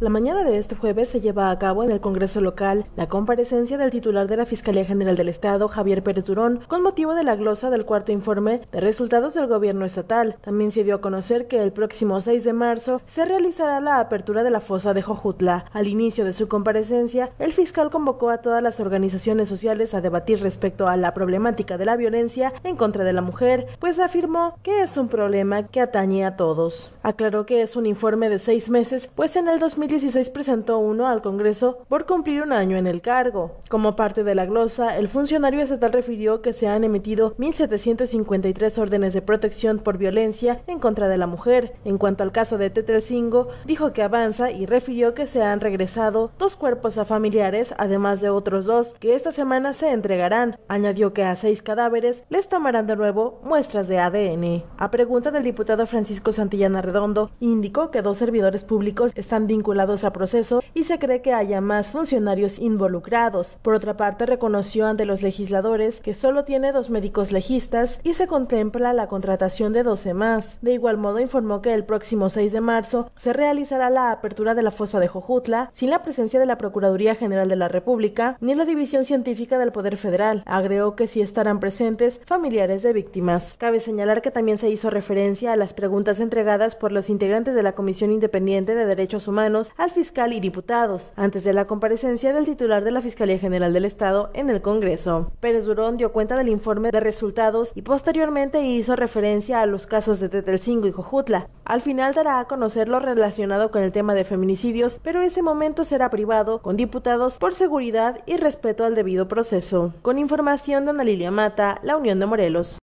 La mañana de este jueves se lleva a cabo en el Congreso local la comparecencia del titular de la Fiscalía General del Estado, Javier Pérez Durón, con motivo de la glosa del cuarto informe de resultados del gobierno estatal. También se dio a conocer que el próximo 6 de marzo se realizará la apertura de la fosa de Jojutla. Al inicio de su comparecencia, el fiscal convocó a todas las organizaciones sociales a debatir respecto a la problemática de la violencia en contra de la mujer, pues afirmó que es un problema que atañe a todos. Aclaró que es un informe de seis meses, pues en el 16 presentó uno al Congreso por cumplir un año en el cargo. Como parte de la glosa, el funcionario estatal refirió que se han emitido 1.753 órdenes de protección por violencia en contra de la mujer. En cuanto al caso de Tetelcingo, dijo que avanza y refirió que se han regresado dos cuerpos a familiares, además de otros dos que esta semana se entregarán. Añadió que a seis cadáveres les tomarán de nuevo muestras de ADN. A pregunta del diputado Francisco Santillana Redondo, indicó que dos servidores públicos están vinculados a proceso y se cree que haya más funcionarios involucrados. Por otra parte, reconoció ante los legisladores que solo tiene dos médicos legistas y se contempla la contratación de 12 más. De igual modo, informó que el próximo 6 de marzo se realizará la apertura de la fosa de Jojutla sin la presencia de la Procuraduría General de la República ni la División Científica del Poder Federal. Agregó que sí estarán presentes familiares de víctimas. Cabe señalar que también se hizo referencia a las preguntas entregadas por los integrantes de la Comisión Independiente de Derechos Humanos al fiscal y diputados, antes de la comparecencia del titular de la Fiscalía General del Estado en el Congreso. Pérez Durón dio cuenta del informe de resultados y posteriormente hizo referencia a los casos de Tetelcingo y Jojutla. Al final dará a conocer lo relacionado con el tema de feminicidios, pero ese momento será privado con diputados por seguridad y respeto al debido proceso. Con información de Ana Lilia Mata, La Unión de Morelos.